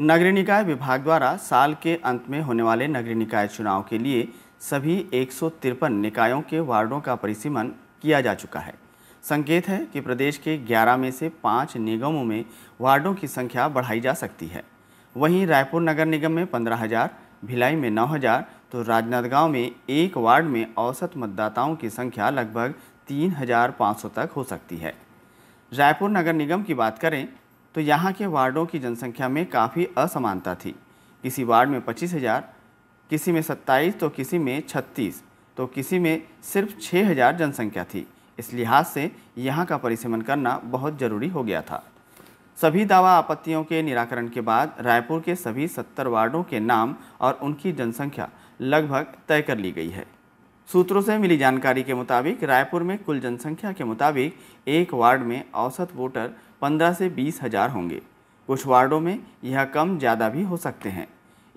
नगरीय निकाय विभाग द्वारा साल के अंत में होने वाले नगरीय निकाय चुनाव के लिए सभी एक निकायों के वार्डों का परिसीमन किया जा चुका है संकेत है कि प्रदेश के 11 में से पाँच निगमों में वार्डों की संख्या बढ़ाई जा सकती है वहीं रायपुर नगर निगम में पंद्रह हज़ार भिलाई में नौ हज़ार तो राजनांदगांव में एक वार्ड में औसत मतदाताओं की संख्या लगभग 3,500 तक हो सकती है रायपुर नगर निगम की बात करें तो यहाँ के वार्डों की जनसंख्या में काफ़ी असमानता थी किसी वार्ड में पच्चीस हज़ार किसी में सत्ताईस तो किसी में छत्तीस तो किसी में सिर्फ छः हज़ार जनसंख्या थी इस लिहाज से यहाँ का परिसीमन करना बहुत ज़रूरी हो गया था सभी दावा आपत्तियों के निराकरण के बाद रायपुर के सभी सत्तर वार्डों के नाम और उनकी जनसंख्या लगभग तय कर ली गई है सूत्रों से मिली जानकारी के मुताबिक रायपुर में कुल जनसंख्या के मुताबिक एक वार्ड में औसत वोटर पंद्रह से बीस हज़ार होंगे कुछ वार्डों में यह कम ज़्यादा भी हो सकते हैं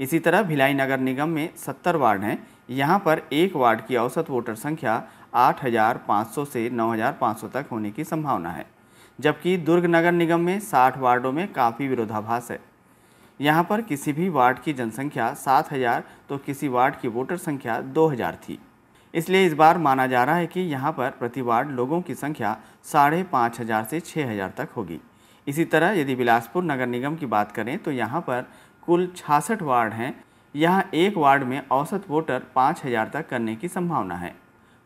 इसी तरह भिलाई नगर निगम में सत्तर वार्ड हैं यहाँ पर एक वार्ड की औसत वोटर संख्या आठ हजार पाँच सौ से नौ हज़ार पाँच सौ तक होने की संभावना है जबकि दुर्ग नगर निगम में साठ वार्डों में काफ़ी विरोधाभास है यहाँ पर किसी भी वार्ड की जनसंख्या सात हजार तो किसी वार्ड की वोटर संख्या दो हज़ार थी इसलिए इस बार माना जा रहा है कि यहाँ पर प्रति वार्ड लोगों की संख्या साढ़े पाँच हज़ार से छः हज़ार तक होगी इसी तरह यदि बिलासपुर नगर निगम की बात करें तो यहाँ पर कुल छासठ वार्ड हैं यहाँ एक वार्ड में औसत वोटर पाँच हज़ार तक करने की संभावना है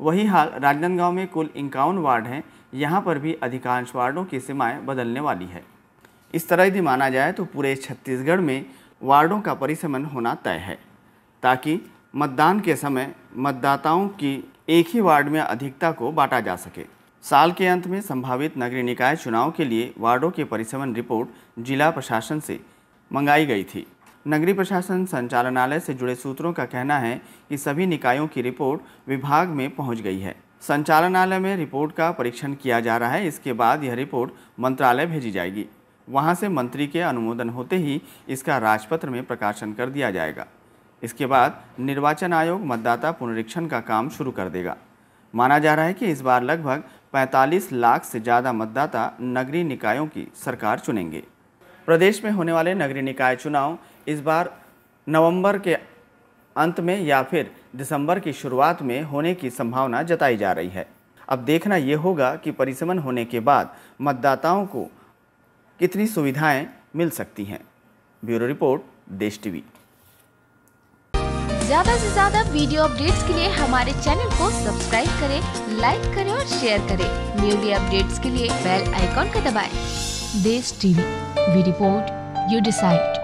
वही हाल राजनांदगांव में कुल इक्यावन वार्ड हैं यहाँ पर भी अधिकांश वार्डों की सीमाएँ बदलने वाली है इस तरह यदि माना जाए तो पूरे छत्तीसगढ़ में वार्डों का परिसमन होना तय है ताकि मतदान के समय मतदाताओं की एक ही वार्ड में अधिकता को बांटा जा सके साल के अंत में संभावित नगरीय निकाय चुनाव के लिए वार्डों के परिसमन रिपोर्ट जिला प्रशासन से मंगाई गई थी नगरीय प्रशासन संचालनालय से जुड़े सूत्रों का कहना है कि सभी निकायों की रिपोर्ट विभाग में पहुंच गई है संचालनालय में रिपोर्ट का परीक्षण किया जा रहा है इसके बाद यह रिपोर्ट मंत्रालय भेजी जाएगी वहां से मंत्री के अनुमोदन होते ही इसका राजपत्र में प्रकाशन कर दिया जाएगा इसके बाद निर्वाचन आयोग मतदाता पुनरीक्षण का काम शुरू कर देगा माना जा रहा है कि इस बार लगभग 45 लाख से ज़्यादा मतदाता नगरीय निकायों की सरकार चुनेंगे प्रदेश में होने वाले नगरीय निकाय चुनाव इस बार नवंबर के अंत में या फिर दिसंबर की शुरुआत में होने की संभावना जताई जा रही है अब देखना ये होगा कि परिसमन होने के बाद मतदाताओं को कितनी सुविधाएं मिल सकती हैं ब्यूरो रिपोर्ट देश टीवी ज्यादा से ज्यादा वीडियो अपडेट्स के लिए हमारे चैनल को सब्सक्राइब करें, लाइक करें और शेयर करें। न्यूली अपडेट्स के लिए बेल आइकॉन का दबाएं। Desh TV, we report you decide